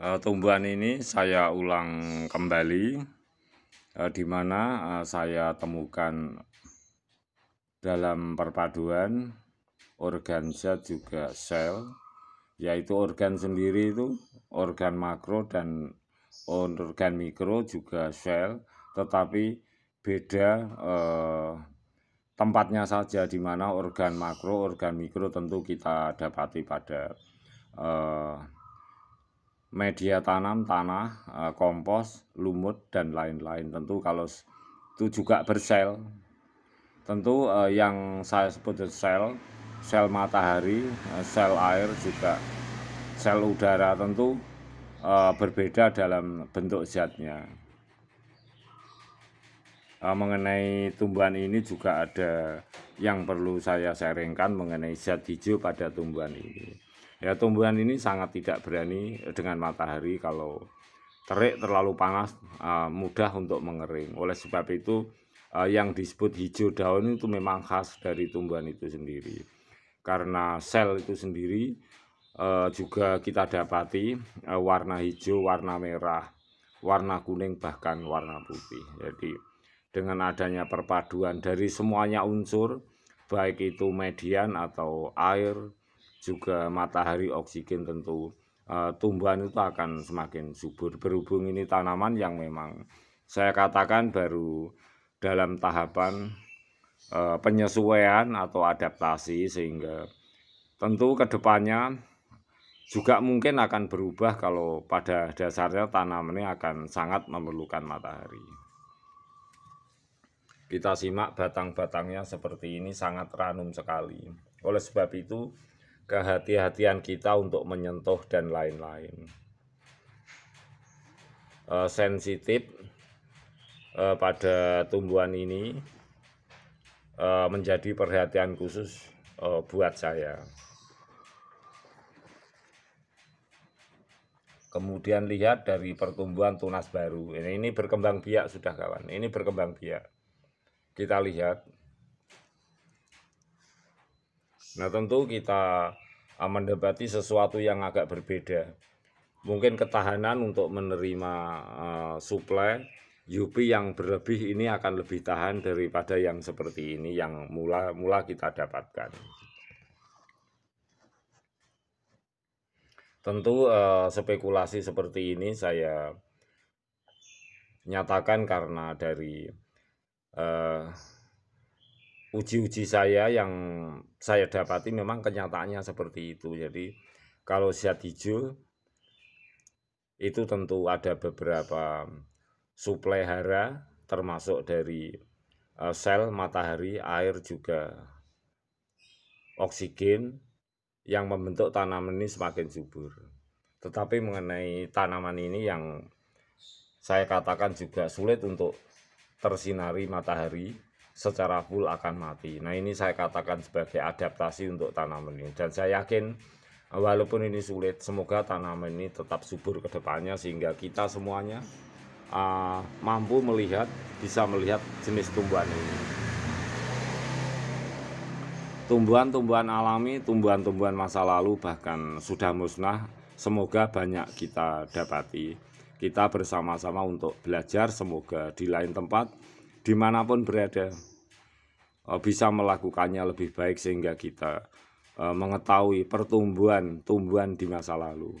Eh, tumbuhan ini saya ulang kembali eh, di mana eh, saya temukan dalam perpaduan organza juga sel yaitu organ sendiri itu organ makro dan organ mikro juga sel tetapi beda tempatnya saja di mana organ makro organ mikro tentu kita dapati pada eh, media tanam, tanah, eh, kompos, lumut dan lain-lain. Tentu kalau itu juga bersel. Tentu eh, yang saya sebut sel, sel matahari, eh, sel air juga sel udara tentu berbeda dalam bentuk zatnya. mengenai tumbuhan ini juga ada yang perlu saya sharingkan mengenai zat hijau pada tumbuhan ini. Ya tumbuhan ini sangat tidak berani dengan matahari kalau terik terlalu panas eh, mudah untuk mengering. Oleh sebab itu eh, yang disebut hijau daun itu memang khas dari tumbuhan itu sendiri. Karena sel itu sendiri eh, juga kita dapati warna hijau, warna merah, warna kuning bahkan warna putih. Jadi dengan adanya perpaduan dari semuanya unsur baik itu median atau air juga matahari oksigen tentu e, tumbuhan itu akan semakin subur berhubung ini tanaman yang memang saya katakan baru dalam tahapan e, penyesuaian atau adaptasi sehingga tentu kedepannya juga mungkin akan berubah kalau pada dasarnya tanaman ini akan sangat memerlukan matahari. Kita simak batang-batangnya seperti ini sangat ranum sekali. Oleh sebab itu, kehati-hatian kita untuk menyentuh dan lain-lain. E, sensitif e, pada tumbuhan ini e, menjadi perhatian khusus e, buat saya. Kemudian lihat dari pertumbuhan tunas baru. Ini ini berkembang biak sudah kawan. Ini berkembang biak. Kita lihat Nah tentu kita mendebati sesuatu yang agak berbeda. Mungkin ketahanan untuk menerima uh, suplai YUPI yang berlebih ini akan lebih tahan daripada yang seperti ini yang mula mula kita dapatkan. Tentu uh, spekulasi seperti ini saya nyatakan karena dari uh, uji-uji saya yang saya dapati memang kenyataannya seperti itu. Jadi kalau zat hijau itu tentu ada beberapa suplai hara termasuk dari eh, sel matahari, air juga oksigen yang membentuk tanaman ini semakin subur. Tetapi mengenai tanaman ini yang saya katakan juga sulit untuk tersinari matahari secara full akan mati. Nah ini saya katakan sebagai adaptasi untuk tanaman ini dan saya yakin walaupun ini sulit semoga tanaman ini tetap subur ke depannya sehingga kita semuanya uh, mampu melihat bisa melihat jenis tumbuhan ini. Tumbuhan-tumbuhan alami, tumbuhan-tumbuhan masa lalu bahkan sudah musnah semoga banyak kita dapati. Kita bersama-sama untuk belajar semoga di lain tempat dimanapun berada uh, bisa melakukannya lebih baik sehingga kita uh, mengetahui pertumbuhan tumbuhan di masa lalu